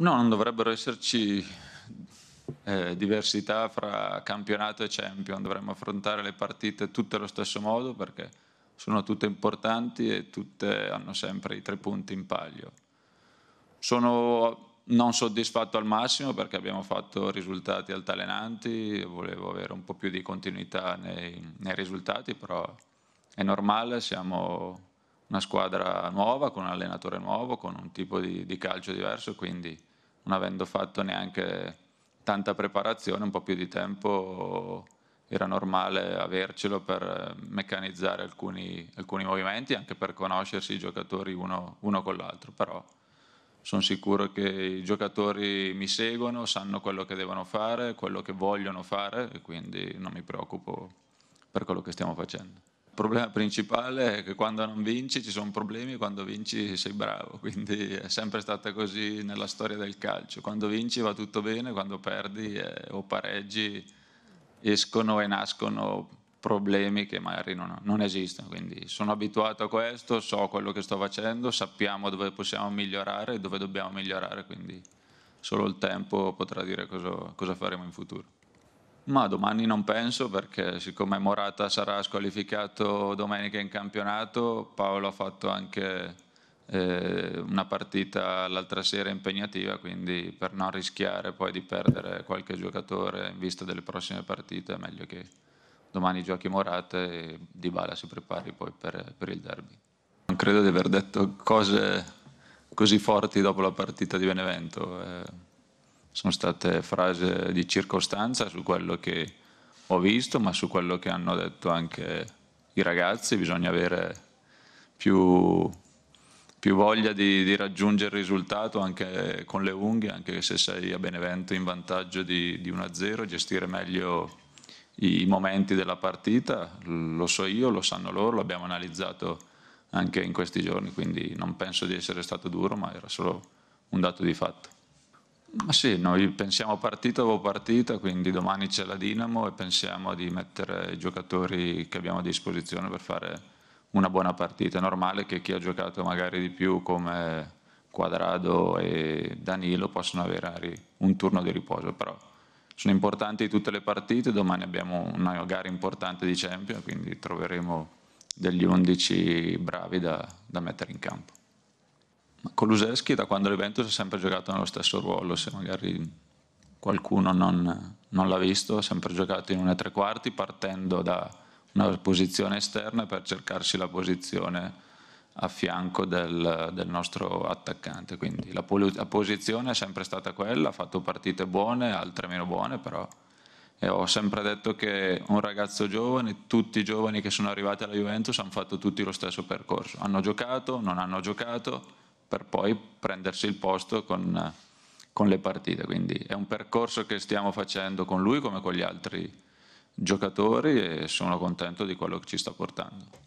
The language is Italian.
No, non dovrebbero esserci eh, diversità fra campionato e champion, dovremmo affrontare le partite tutte allo stesso modo perché sono tutte importanti e tutte hanno sempre i tre punti in palio. Sono non soddisfatto al massimo perché abbiamo fatto risultati altalenanti, volevo avere un po' più di continuità nei, nei risultati, però è normale, siamo una squadra nuova, con un allenatore nuovo, con un tipo di, di calcio diverso, quindi non avendo fatto neanche tanta preparazione, un po' più di tempo era normale avercelo per eh, meccanizzare alcuni, alcuni movimenti, anche per conoscersi i giocatori uno, uno con l'altro, però sono sicuro che i giocatori mi seguono, sanno quello che devono fare, quello che vogliono fare e quindi non mi preoccupo per quello che stiamo facendo problema principale è che quando non vinci ci sono problemi, quando vinci sei bravo, quindi è sempre stata così nella storia del calcio. Quando vinci va tutto bene, quando perdi eh, o pareggi escono e nascono problemi che magari non, non, esistono. Quindi sono abituato a questo, so quello che sto facendo, sappiamo dove possiamo migliorare e dove dobbiamo migliorare, quindi solo il tempo potrà dire cosa, cosa faremo in futuro. Ma domani non penso perché siccome Morata sarà squalificato domenica in campionato, Paolo ha fatto anche eh, una partita l'altra sera impegnativa, quindi per non rischiare poi di perdere qualche giocatore in vista delle prossime partite è meglio che domani giochi Morata e Di Bala si prepari poi per, per il derby. Non credo di aver detto cose così forti dopo la partita di Benevento. Eh sono state frasi di circostanza su quello che ho visto, ma su quello che hanno detto anche i ragazzi, bisogna avere più, più voglia di, di, raggiungere il risultato anche con le unghie, anche se sei a Benevento in vantaggio di, di 1-0, gestire meglio i momenti della partita, lo so io, lo sanno loro, l'abbiamo analizzato anche in questi giorni, quindi non penso di essere stato duro, ma era solo un dato di fatto. Ma sì, noi pensiamo partita dopo partita, quindi domani c'è la Dinamo e pensiamo di mettere i giocatori che abbiamo a disposizione per fare una buona partita. È normale che chi ha giocato magari di più come Quadrado e Danilo possano avere un turno di riposo, però sono importanti tutte le partite, domani abbiamo una gara importante di Champions, quindi troveremo degli 11 bravi da, da mettere in campo. Ma Kuluseschi da quando Juventus ha sempre giocato nello stesso ruolo, se magari qualcuno non, non l'ha visto, ha sempre giocato in una tre quarti partendo da una posizione esterna per cercarsi la posizione a fianco del, del nostro attaccante. Quindi la, la, posizione è sempre stata quella, ha fatto partite buone, altre meno buone, però e ho sempre detto che un ragazzo giovane, tutti i giovani che sono arrivati alla Juventus hanno fatto tutti lo stesso percorso, hanno giocato, non hanno giocato, per poi prendersi il posto con, con le partite. Quindi è un percorso che stiamo facendo con lui come con gli altri giocatori e sono contento di quello che ci sta portando.